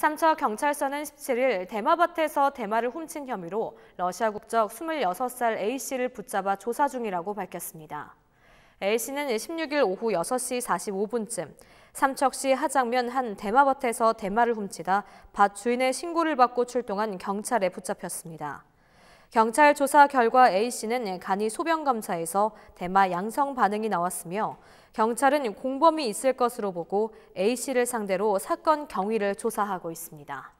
삼차 경찰서는 17일 대마밭에서 대마를 훔친 혐의로 러시아 국적 26살 A씨를 붙잡아 조사 중이라고 밝혔습니다. A씨는 16일 오후 6시 45분쯤 삼척시 하장면 한 대마밭에서 대마를 훔치다 밭 주인의 신고를 받고 출동한 경찰에 붙잡혔습니다. 경찰 조사 결과 A씨는 간이 소변 검사에서 대마 양성 반응이 나왔으며 경찰은 공범이 있을 것으로 보고 A씨를 상대로 사건 경위를 조사하고 있습니다.